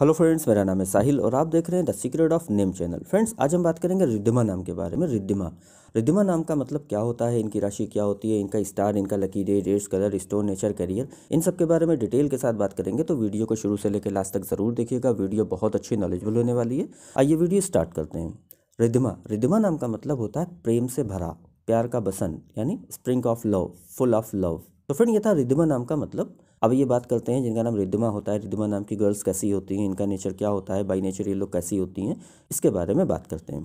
hello friends मेरा नाम है साहिल और आप देख रहे हैं the secret of name channel friends आज हम बात करेंगे रिद्धिमा नाम के बारे में रिद्धिमा रिद्धिमा नाम का मतलब क्या होता है इनकी राशि क्या होती है इनका स्टार इनका lucky day dates colour stone nature career इन सब के बारे में डिटेल के साथ बात करेंगे तो वीडियो को शुरू से लेकर लास्ट तक ज़रूर देखिएगा वीडियो बहुत अच्छी नॉलेजबल होने वाली है आइए वीडियो स्टार्ट करते हैं रिद्धिमा रिद्धिमा नाम का मतलब होता है प्रेम से भरा प्यार का बसंत यानी spring of love full of love तो फ्रेंड ये था रिद्धिमा नाम का मतलब अब ये बात करते हैं जिनका नाम रिद्धिमा होता है रिद्धिमा नाम की गर्ल्स कैसी होती हैं इनका नेचर क्या होता है बाई नेचर ये लोग कैसी होती हैं इसके बारे में बात करते हैं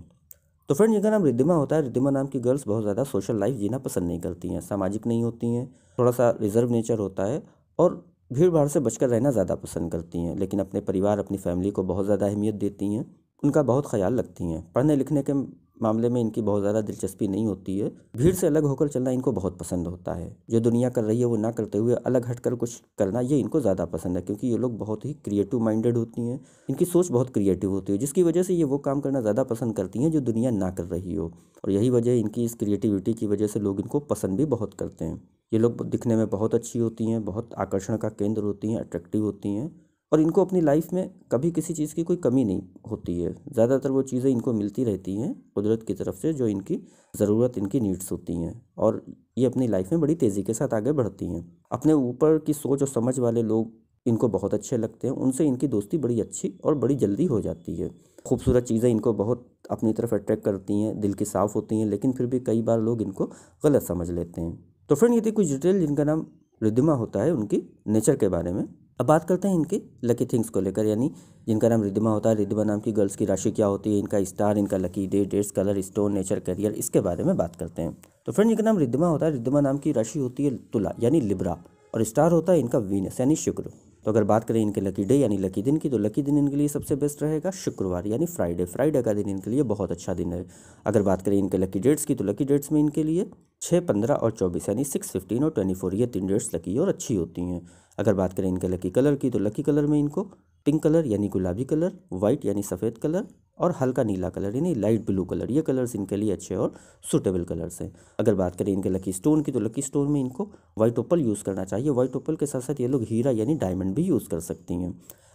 तो फ्रेंड जिनका नाम रिद्धिमा होता है रिद्धिमा नाम की गर्ल्स बहुत ज़्यादा सोशल लाइफ जीना पसंद नहीं करती हैं सामाजिक नहीं होती हैं थोड़ा सा रिजर्व नेचर होता है और भीड़ भाड़ से बचकर रहना ज़्यादा पसंद करती हैं लेकिन अपने परिवार अपनी फैमिली को बहुत ज़्यादा अहमियत देती हैं उनका बहुत ख्याल रखती हैं पढ़ने लिखने के मामले में इनकी बहुत ज़्यादा दिलचस्पी नहीं होती है भीड़ से अलग होकर चलना इनको बहुत पसंद होता है जो दुनिया कर रही है वो ना करते हुए अलग हटकर कुछ करना ये इनको ज़्यादा पसंद है क्योंकि ये लोग बहुत ही क्रिएटिव माइंडेड होती हैं इनकी सोच बहुत क्रिएटिव होती है जिसकी वजह से ये वो काम करना ज़्यादा पसंद करती हैं जो दुनिया ना कर रही हो और यही वजह इनकी इस क्रिएटिविटी की वजह से लोग इनको पसंद भी बहुत करते हैं ये लोग दिखने में बहुत अच्छी होती हैं बहुत आकर्षण का केंद्र होती हैं अट्रैक्टिव होती हैं और इनको अपनी लाइफ में कभी किसी चीज़ की कोई कमी नहीं होती है ज़्यादातर वो चीज़ें इनको मिलती रहती हैं कुदरत की तरफ से जो इनकी ज़रूरत इनकी नीड्स होती हैं और ये अपनी लाइफ में बड़ी तेज़ी के साथ आगे बढ़ती हैं अपने ऊपर की सोच और समझ वाले लोग इनको बहुत अच्छे लगते हैं उनसे इनकी दोस्ती बड़ी अच्छी और बड़ी जल्दी हो जाती है खूबसूरत चीज़ें इनको बहुत अपनी तरफ अट्रैक्ट करती हैं दिल की साफ़ होती हैं लेकिन फिर भी कई बार लोग इनको गलत समझ लेते हैं तो फ्रेंड ये थी कुछ डिटेल जिनका नाम रिदिमा होता है उनकी नेचर के बारे में अब बात करते हैं इनके लकी थिंग्स को लेकर यानी जिनका नाम रिदिमा होता है रिदिमा नाम की गर्ल्स की राशि क्या होती है इनका स्टार इनका lucky day dates colour stone nature career इसके बारे में बात करते हैं तो फ्रेंड जिनका नाम रिदिमा होता है रिदिमा नाम की राशि होती है तुला यानी लिब्रा और स्टार होता है इनका वीनस यानी शुक्र तो अगर बात करें इनके लकी डे यानी लकी दिन की तो लकी दिन इनके लिए सबसे बेस्ट रहेगा शुक्रवार यानी फ्राइडे फ्राइडे का दिन इनके लिए बहुत अच्छा दिन है अगर बात करें इनके लकी डेट्स की तो लकी डेट्स में इनके लिए छः पंद्रह और चौबीस यानी सिक्स फिफ्टीन और ट्वेंटी फोर ये तीन डेट्स लकी और अच्छी होती हैं अगर बात करें इनके लकी कलर की तो लकी कलर में इनको पिंक कलर यानी गुलाबी कलर वाइट यानी सफ़ेद कलर और हल्का नीला कलर यानी लाइट ब्लू कलर ये कलर्स इनके लिए अच्छे और सूटेबल कलर्स हैं अगर बात करें इनके लकी स्टोन की तो लकी स्टोन में इनको वाइट ओपल यूज़ करना चाहिए वाइट ओपल के साथ साथ ये लोग हीरा यानी डायमंड भी यूज़ कर सकती हैं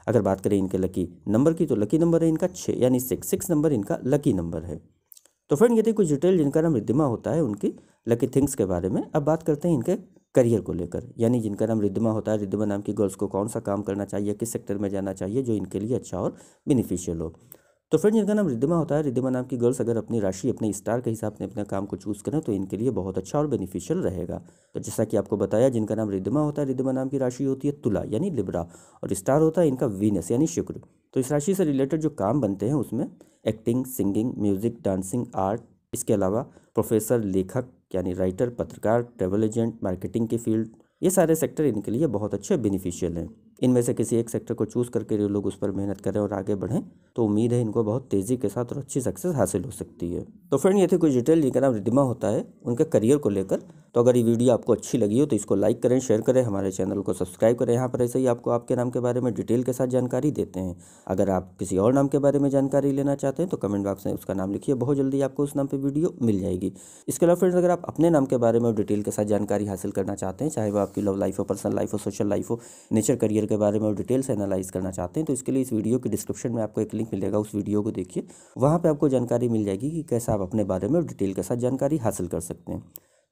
अगर बात करें इनके लकी नंबर की तो लकी नंबर है इनका छः यानी सिक्स सिक्स नंबर इनका लकी नंबर है तो फ्रेंड ये थे कुछ डिटेल जिनका नाम रिद्धिमा होता है उनकी लकी थिंग्स के बारे में अब बात करते हैं इनके करियर को लेकर यानी जिनका नाम रिद्धमा होता है रिद्धमा नाम की गर्ल्स को कौन सा काम करना चाहिए किस सेक्टर में जाना चाहिए जो इनके लिए अच्छा और बेनिफिशियल हो तो फ्रेंड जिनका नाम रिद्धमा होता है रिद्धमा नाम की गर्ल्स अगर अपनी राशि अपने स्टार के हिसाब से अपने काम को चूज़ करें तो इनके लिए बहुत अच्छा और बेनिफिशियल रहेगा तो जैसा कि आपको बताया जिनका नाम रिद्धमा होता है रिद्धमा नाम की राशि होती है तुला यानी लिब्रा और स्टार होता है इनका वीनस यानी शुक्र तो इस राशि से रिलेटेड जो काम बनते हैं उसमें acting singing music dancing art इसके अलावा प्रोफेसर लेखक यानी राइटर पत्रकार ट्रेवल एजेंट मार्केटिंग के फील्ड ये सारे सेक्टर इनके लिए बहुत अच्छे बेनिफिशियल हैं इनमें से किसी एक सेक्टर को चूज़ करके ये लोग उस पर मेहनत करें और आगे बढ़ें तो उम्मीद है इनको बहुत तेज़ी के साथ और अच्छी सक्सेस हासिल हो सकती है तो फ्रेंड ये थे कुछ डिटेल जिनका नाम रिडिमा होता है उनके करियर को लेकर तो अगर ये वीडियो आपको अच्छी लगी हो तो इसको लाइक करें शेयर करें हमारे चैनल को सब्सक्राइब करें यहाँ पर ऐसे ही आपको आपके नाम के बारे में डिटेल के साथ जानकारी देते हैं अगर आप किसी और नाम के बारे में जानकारी लेना चाहते हैं तो कमेंट बॉक्स में उसका नाम लिखिए बहुत जल्दी आपको उस नाम पर वीडियो मिल जाएगी इसके अलावा फ्रेंड्स अगर आप अपने नाम के बारे में डिटेल के साथ जानकारी हासिल करना चाहते हैं चाहे वो आपकी लव लाइफ हो पर्सनल लाइफ हो सोशल लाइफ हो नेचर करियर के बारे में डिटेल से एनालाइज करना चाहते हैं तो इसके लिए इस वीडियो के डिस्क्रिप्शन में आपको एक लिंक मिलेगा उस वीडियो को देखिए वहाँ पर आपको जानकारी मिल जाएगी कि कैसे आप अपने बारे में डिटेल के साथ जानकारी हासिल कर सकते हैं